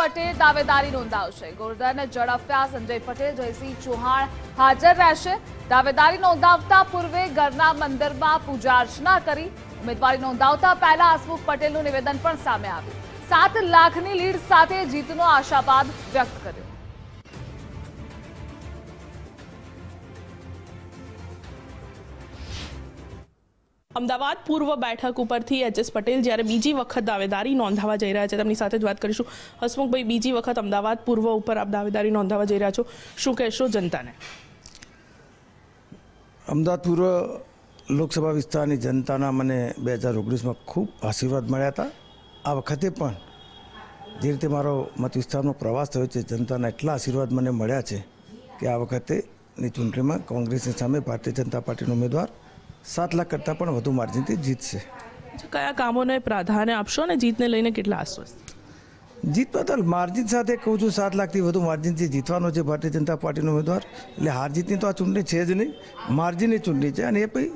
પટેલ દાવેદારી નોંધાવશે ગોરધન ઝડપ્યા સંજય પટેલ જયસિંહ ચૌહાણ હાજર રહેશે દાવેદારી નોંધાવતા પૂર્વે ઘરના મંદિરમાં પૂજા અર્ચના કરી ઉમેદવારી નોંધાવતા પહેલા હસમુખ પટેલનું નિવેદન પણ સામે આવ્યું સાત લાખની લીડ સાથે જીતનો આશાવાદ વ્યક્ત કર્યો અમદાવાદ પૂર્વ બેઠક ઉપરથી એચ એસ પટેલ જ્યારે બીજી વખત દાવેદારી નોંધાવા જઈ રહ્યા છે તેમની સાથે જ વાત કરીશું હસમુખભાઈ બીજી વખત અમદાવાદ પૂર્વ ઉપર આપ દાવેદારી નોંધાવા જઈ રહ્યા છો શું કહેશો જનતાને અમદાવાદ પૂર્વ લોકસભા વિસ્તારની જનતાના મને બે હજાર ઓગણીસમાં ખૂબ આશીર્વાદ મળ્યા હતા આ વખતે પણ જે રીતે મારો મત વિસ્તારનો પ્રવાસ થયો છે જનતાના એટલા આશીર્વાદ મને મળ્યા છે કે આ વખતેની ચૂંટણીમાં કોંગ્રેસની સામે ભારતીય જનતા પાર્ટીનો ઉમેદવાર સાત લાખ કરતાં પણ વધુ માર્જિનથી જીતશે કયા કામોને પ્રાધાન્ય આપશો અને જીતને લઈને કેટલા આશ્વસ્ત જીતવા તો માર્જિન સાથે કહું છું સાત લાખથી વધુ માર્જિનથી જીતવાનો છે ભારતીય જનતા પાર્ટીનો ઉમેદવાર એટલે હાર જીતની તો આ ચૂંટણી છે જ નહીં માર્જિનની ચૂંટણી છે અને એ પછી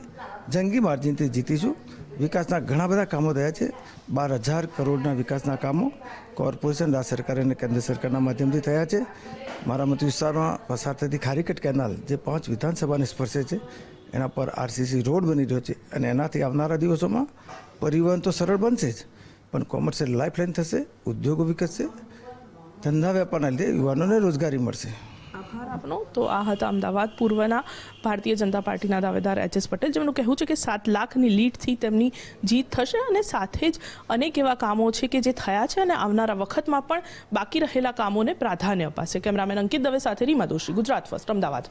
જંગી માર્જિનથી જીતીશું વિકાસના ઘણા બધા કામો થયા છે બાર હજાર કરોડના વિકાસના કામો કોર્પોરેશન રાજ્ય સરકાર અને કેન્દ્ર સરકારના માધ્યમથી થયા છે મારા મત વિસ્તારમાં પસાર થતી ખારીકટ કેનાલ જે પાંચ વિધાનસભાને સ્પર્શે છે એના પર આરસીસી રોડ બની રહ્યો છે અને એનાથી આવનારા દિવસોમાં પરિવહન તો સરળ બનશે જ પણ કોમર્શિયલ લાઇફલાઇન થશે ઉદ્યોગો વિકસશે ધંધા વેપારના લીધે યુવાનોને રોજગારી મળશે આભાર આપનો તો આ હતા અમદાવાદ પૂર્વના ભારતીય જનતા પાર્ટીના દાવેદાર એચ એસ પટેલ જેમનું કહેવું છે કે સાત લાખની લીડથી તેમની જીત થશે અને સાથે જ અનેક એવા કામો છે કે જે થયા છે અને આવનારા વખતમાં પણ બાકી રહેલા કામોને પ્રાધાન્ય અપાશે કેમેરામેન અંકિત દવે સાથે રીમા દોશી ગુજરાત ફર્સ્ટ અમદાવાદ